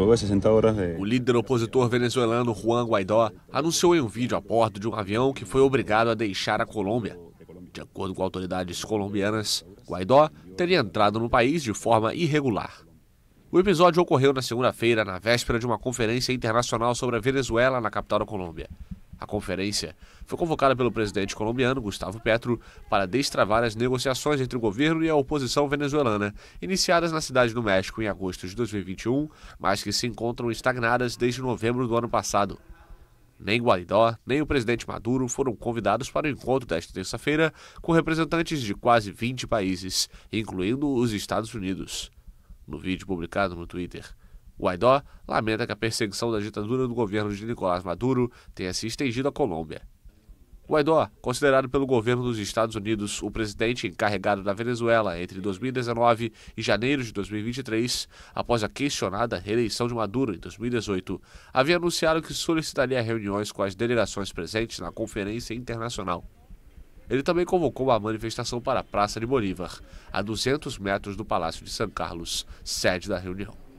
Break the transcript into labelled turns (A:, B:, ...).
A: É o líder opositor venezuelano Juan Guaidó anunciou em um vídeo a bordo de um avião que foi obrigado a deixar a Colômbia. De acordo com autoridades colombianas, Guaidó teria entrado no país de forma irregular. O episódio ocorreu na segunda-feira, na véspera de uma conferência internacional sobre a Venezuela na capital da Colômbia. A conferência foi convocada pelo presidente colombiano Gustavo Petro para destravar as negociações entre o governo e a oposição venezuelana, iniciadas na cidade do México em agosto de 2021, mas que se encontram estagnadas desde novembro do ano passado. Nem Guaidó, nem o presidente Maduro foram convidados para o encontro desta terça-feira com representantes de quase 20 países, incluindo os Estados Unidos. No vídeo publicado no Twitter, o Aidó lamenta que a perseguição da ditadura do governo de Nicolás Maduro tenha se estendido à Colômbia. O Guaidó, considerado pelo governo dos Estados Unidos o presidente encarregado da Venezuela entre 2019 e janeiro de 2023, após a questionada reeleição de Maduro em 2018, havia anunciado que solicitaria reuniões com as delegações presentes na Conferência Internacional. Ele também convocou uma manifestação para a Praça de Bolívar, a 200 metros do Palácio de São Carlos, sede da reunião.